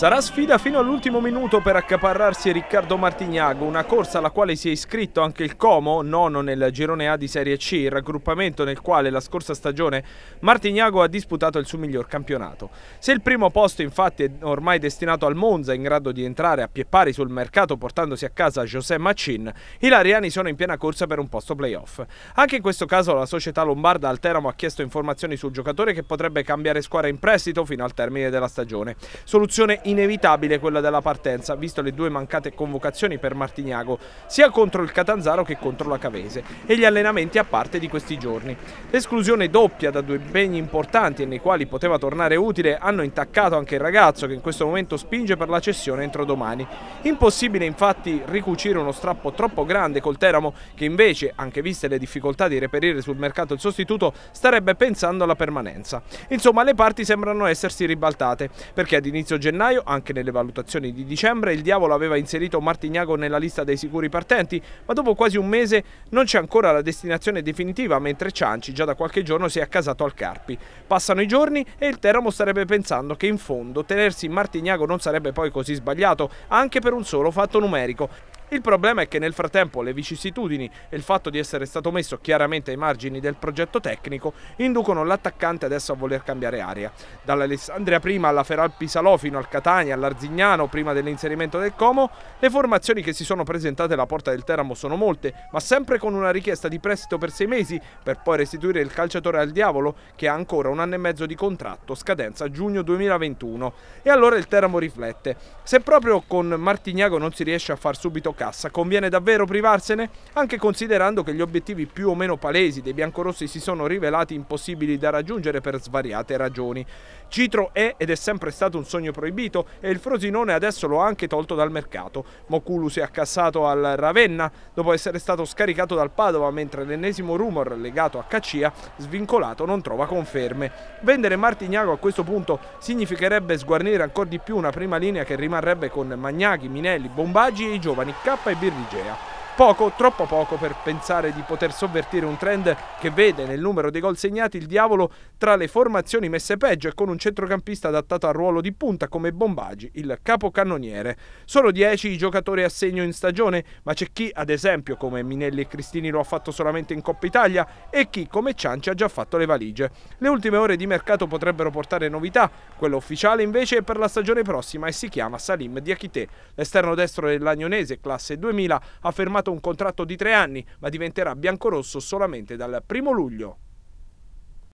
Sarà sfida fino all'ultimo minuto per accaparrarsi Riccardo Martignago, una corsa alla quale si è iscritto anche il Como, nono nel girone A di Serie C, il raggruppamento nel quale la scorsa stagione Martignago ha disputato il suo miglior campionato. Se il primo posto infatti è ormai destinato al Monza, in grado di entrare a pie pari sul mercato portandosi a casa José Macin, i Lariani sono in piena corsa per un posto playoff. Anche in questo caso la società lombarda al Teramo ha chiesto informazioni sul giocatore che potrebbe cambiare squadra in prestito fino al termine della stagione. Soluzione inevitabile quella della partenza, visto le due mancate convocazioni per Martiniago, sia contro il Catanzaro che contro la Cavese e gli allenamenti a parte di questi giorni. L'esclusione doppia da due impegni importanti e nei quali poteva tornare utile hanno intaccato anche il ragazzo che in questo momento spinge per la cessione entro domani. Impossibile infatti ricucire uno strappo troppo grande col Teramo che invece, anche viste le difficoltà di reperire sul mercato il sostituto, starebbe pensando alla permanenza. Insomma le parti sembrano essersi ribaltate perché ad inizio gennaio contrario, anche nelle valutazioni di dicembre, il diavolo aveva inserito Martignago nella lista dei sicuri partenti, ma dopo quasi un mese non c'è ancora la destinazione definitiva, mentre Cianci già da qualche giorno si è accasato al Carpi. Passano i giorni e il Teramo starebbe pensando che in fondo tenersi Martignago non sarebbe poi così sbagliato, anche per un solo fatto numerico. Il problema è che nel frattempo le vicissitudini e il fatto di essere stato messo chiaramente ai margini del progetto tecnico inducono l'attaccante adesso a voler cambiare aria. Dall'Alessandria prima alla Feral Pisalò fino al Catania, all'Arzignano prima dell'inserimento del Como, le formazioni che si sono presentate alla porta del Teramo sono molte, ma sempre con una richiesta di prestito per sei mesi per poi restituire il calciatore al diavolo che ha ancora un anno e mezzo di contratto, scadenza giugno 2021. E allora il Teramo riflette. Se proprio con Martignago non si riesce a far subito cassa. Conviene davvero privarsene? Anche considerando che gli obiettivi più o meno palesi dei biancorossi si sono rivelati impossibili da raggiungere per svariate ragioni. Citro è ed è sempre stato un sogno proibito e il Frosinone adesso lo ha anche tolto dal mercato. Mokulu si è accassato al Ravenna dopo essere stato scaricato dal Padova mentre l'ennesimo rumor legato a Caccia svincolato non trova conferme. Vendere Martignago a questo punto significherebbe sguarnire ancora di più una prima linea che rimarrebbe con Magnaghi, Minelli, Bombaggi e i giovani KBirniceye. poco, troppo poco per pensare di poter sovvertire un trend che vede nel numero dei gol segnati il diavolo tra le formazioni messe peggio e con un centrocampista adattato al ruolo di punta come Bombagi, il capocannoniere. Solo 10 i giocatori a segno in stagione, ma c'è chi ad esempio come Minelli e Cristini lo ha fatto solamente in Coppa Italia e chi come Cianci ha già fatto le valigie. Le ultime ore di mercato potrebbero portare novità, quella ufficiale invece è per la stagione prossima e si chiama Salim Diakité. L'esterno destro dell'Agnonese, classe 2000, ha fermato un contratto di tre anni, ma diventerà biancorosso solamente dal primo luglio.